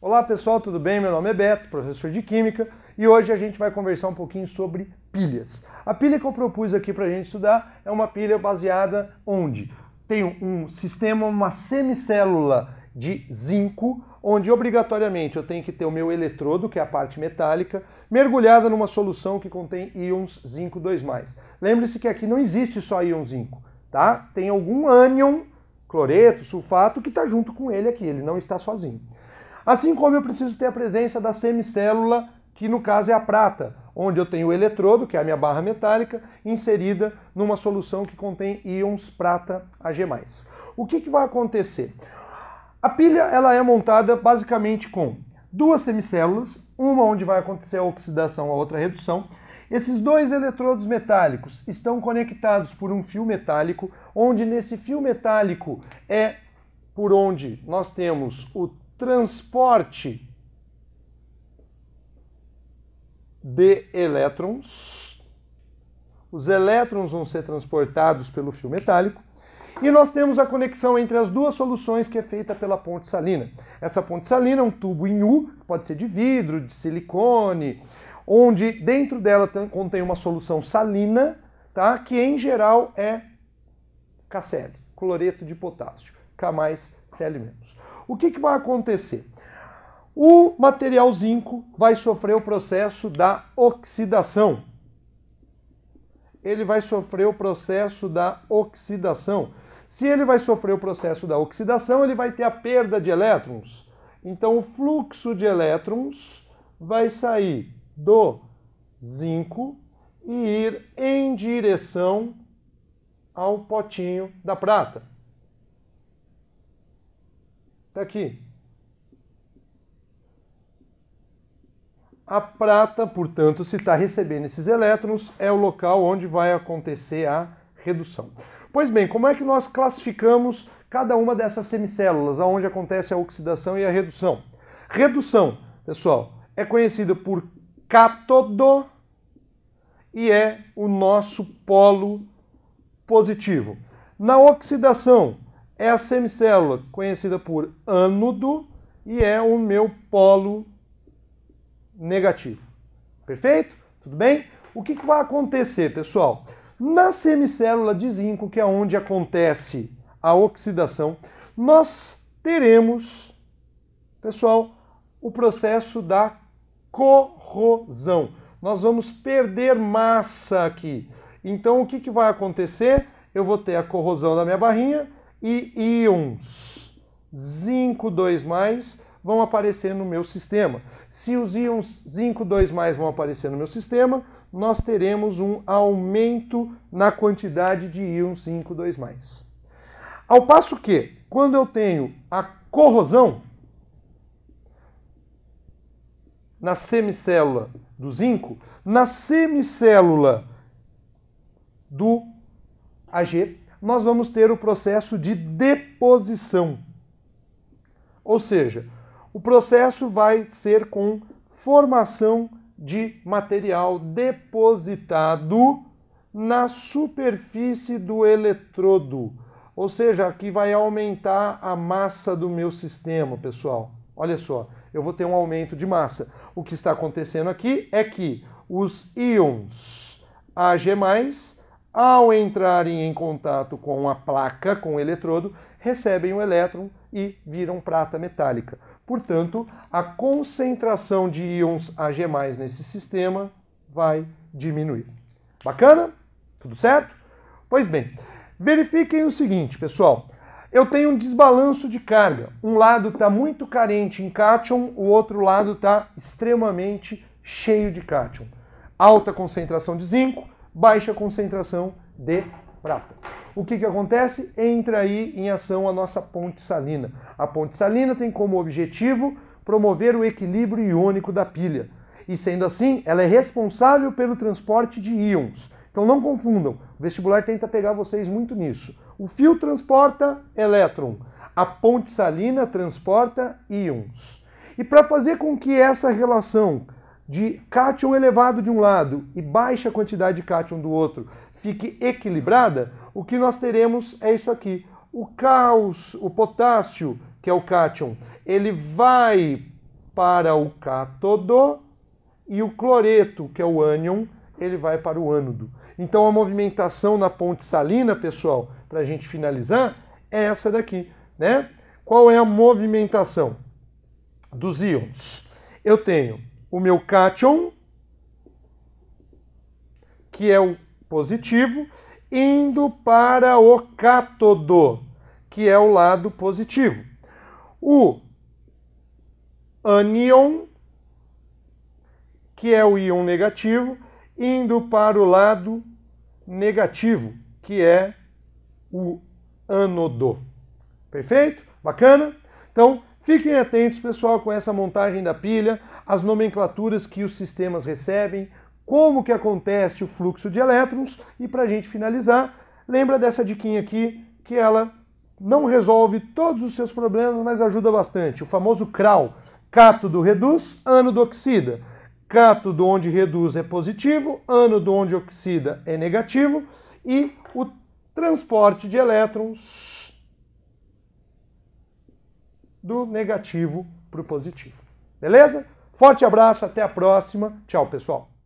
Olá pessoal, tudo bem? Meu nome é Beto, professor de Química, e hoje a gente vai conversar um pouquinho sobre pilhas. A pilha que eu propus aqui para a gente estudar é uma pilha baseada onde tem um sistema, uma semicélula de zinco, onde obrigatoriamente eu tenho que ter o meu eletrodo, que é a parte metálica, mergulhada numa solução que contém íons zinco 2+. Lembre-se que aqui não existe só íon zinco, tá? Tem algum ânion, cloreto, sulfato, que está junto com ele aqui, ele não está sozinho. Assim como eu preciso ter a presença da semicélula, que no caso é a prata, onde eu tenho o eletrodo, que é a minha barra metálica, inserida numa solução que contém íons prata Ag+. O que, que vai acontecer? A pilha ela é montada basicamente com duas semicélulas, uma onde vai acontecer a oxidação, a outra a redução. Esses dois eletrodos metálicos estão conectados por um fio metálico, onde nesse fio metálico é por onde nós temos o transporte de elétrons. Os elétrons vão ser transportados pelo fio metálico. E nós temos a conexão entre as duas soluções que é feita pela ponte salina. Essa ponte salina é um tubo em U, pode ser de vidro, de silicone, onde dentro dela contém uma solução salina, tá? que em geral é KCl, cloreto de potássio, K+, Cl-. O que, que vai acontecer? O material zinco vai sofrer o processo da oxidação. Ele vai sofrer o processo da oxidação. Se ele vai sofrer o processo da oxidação, ele vai ter a perda de elétrons. Então, o fluxo de elétrons vai sair do zinco e ir em direção ao potinho da prata. Está aqui. A prata, portanto, se está recebendo esses elétrons, é o local onde vai acontecer a redução. Pois bem, como é que nós classificamos cada uma dessas semicélulas, aonde acontece a oxidação e a redução? Redução, pessoal, é conhecida por cátodo e é o nosso polo positivo. Na oxidação, é a semicélula, conhecida por ânodo, e é o meu polo negativo. Perfeito? Tudo bem? O que, que vai acontecer, pessoal? Na semicélula de zinco, que é onde acontece a oxidação, nós teremos, pessoal, o processo da corrosão. Nós vamos perder massa aqui. Então, o que, que vai acontecer? Eu vou ter a corrosão da minha barrinha, e íons, zinco 2 mais, vão aparecer no meu sistema. Se os íons zinco 2 mais vão aparecer no meu sistema, nós teremos um aumento na quantidade de íons zinco 2 mais. Ao passo que, quando eu tenho a corrosão na semicélula do zinco, na semicélula do Ag, nós vamos ter o processo de deposição. Ou seja, o processo vai ser com formação de material depositado na superfície do eletrodo. Ou seja, aqui vai aumentar a massa do meu sistema, pessoal. Olha só, eu vou ter um aumento de massa. O que está acontecendo aqui é que os íons Ag+, ao entrarem em contato com a placa, com o eletrodo, recebem o elétron e viram prata metálica. Portanto, a concentração de íons Ag+ nesse sistema vai diminuir. Bacana? Tudo certo? Pois bem, verifiquem o seguinte, pessoal. Eu tenho um desbalanço de carga. Um lado está muito carente em cátion, o outro lado está extremamente cheio de cátion. Alta concentração de zinco, baixa concentração de prata. O que, que acontece? Entra aí em ação a nossa ponte salina. A ponte salina tem como objetivo promover o equilíbrio iônico da pilha. E sendo assim, ela é responsável pelo transporte de íons. Então não confundam, o vestibular tenta pegar vocês muito nisso. O fio transporta elétron, a ponte salina transporta íons. E para fazer com que essa relação de cátion elevado de um lado e baixa quantidade de cátion do outro fique equilibrada, o que nós teremos é isso aqui. O caos, o potássio, que é o cátion, ele vai para o cátodo e o cloreto, que é o ânion, ele vai para o ânodo. Então a movimentação na ponte salina, pessoal, para a gente finalizar, é essa daqui, né? Qual é a movimentação dos íons? Eu tenho o meu cátion, que é o positivo, indo para o cátodo, que é o lado positivo. O anion, que é o íon negativo, indo para o lado negativo, que é o ânodo. Perfeito? Bacana? Então, Fiquem atentos, pessoal, com essa montagem da pilha, as nomenclaturas que os sistemas recebem, como que acontece o fluxo de elétrons e para a gente finalizar, lembra dessa diquinha aqui que ela não resolve todos os seus problemas, mas ajuda bastante. O famoso CRAL, cátodo reduz, ânodo oxida. Cátodo onde reduz é positivo, ânodo onde oxida é negativo e o transporte de elétrons do negativo para o positivo. Beleza? Forte abraço, até a próxima. Tchau, pessoal.